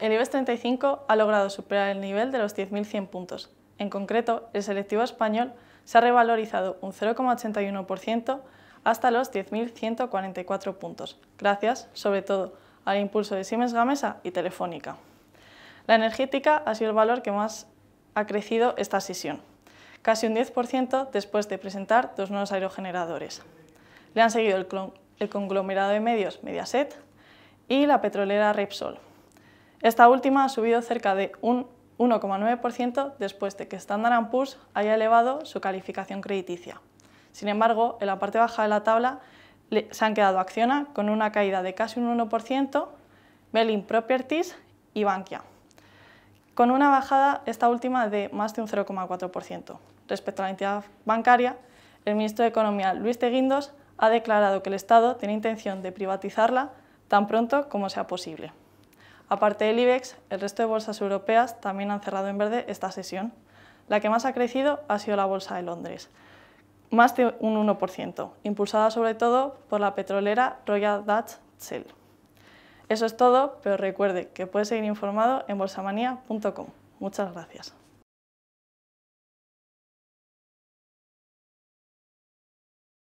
el IBEX 35 ha logrado superar el nivel de los 10.100 puntos. En concreto, el selectivo español se ha revalorizado un 0,81% hasta los 10.144 puntos, gracias, sobre todo, al impulso de Siemens Gamesa y Telefónica. La energética ha sido el valor que más ha crecido esta sesión, casi un 10% después de presentar dos nuevos aerogeneradores. Le han seguido el, el conglomerado de medios Mediaset y la petrolera Repsol. Esta última ha subido cerca de un 1,9% después de que Standard Poor's haya elevado su calificación crediticia. Sin embargo, en la parte baja de la tabla se han quedado Acciona con una caída de casi un 1%, Belling Properties y Bankia, con una bajada esta última de más de un 0,4%. Respecto a la entidad bancaria, el ministro de Economía, Luis de Guindos, ha declarado que el Estado tiene intención de privatizarla tan pronto como sea posible. Aparte del IBEX, el resto de bolsas europeas también han cerrado en verde esta sesión. La que más ha crecido ha sido la bolsa de Londres, más de un 1%, impulsada sobre todo por la petrolera Royal Dutch Shell. Eso es todo, pero recuerde que puede seguir informado en bolsamania.com. Muchas gracias.